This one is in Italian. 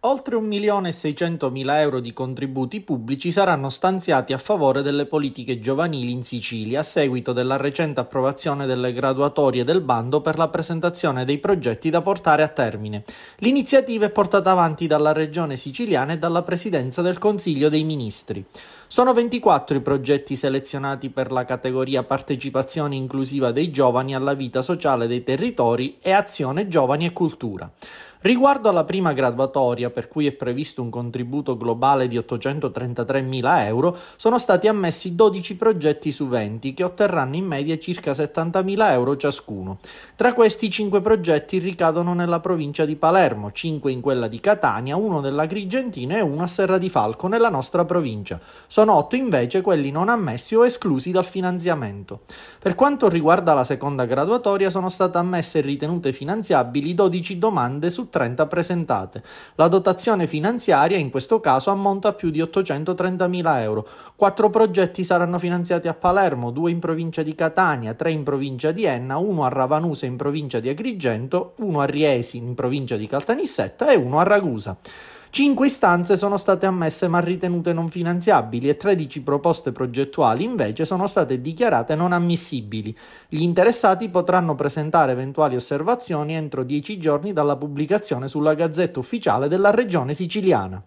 Oltre 1.600.000 euro di contributi pubblici saranno stanziati a favore delle politiche giovanili in Sicilia a seguito della recente approvazione delle graduatorie del bando per la presentazione dei progetti da portare a termine. L'iniziativa è portata avanti dalla Regione siciliana e dalla Presidenza del Consiglio dei Ministri. Sono 24 i progetti selezionati per la categoria Partecipazione inclusiva dei giovani alla vita sociale dei territori e Azione Giovani e Cultura. Riguardo alla prima graduatoria, per cui è previsto un contributo globale di 833.000 euro, sono stati ammessi 12 progetti su 20 che otterranno in media circa 70.000 euro ciascuno. Tra questi 5 progetti ricadono nella provincia di Palermo, 5 in quella di Catania, uno nell'Agrigentina e uno a Serra di Falco, nella nostra provincia. Sono 8 invece quelli non ammessi o esclusi dal finanziamento. Per quanto riguarda la seconda graduatoria sono state ammesse e ritenute finanziabili 12 domande su 30 presentate. La dotazione finanziaria in questo caso ammonta a più di 830.000 euro. Quattro progetti saranno finanziati a Palermo, due in provincia di Catania, tre in provincia di Enna, uno a Ravanusa in provincia di Agrigento, uno a Riesi in provincia di Caltanissetta e uno a Ragusa. 5 istanze sono state ammesse ma ritenute non finanziabili e 13 proposte progettuali invece sono state dichiarate non ammissibili. Gli interessati potranno presentare eventuali osservazioni entro 10 giorni dalla pubblicazione sulla Gazzetta Ufficiale della Regione Siciliana.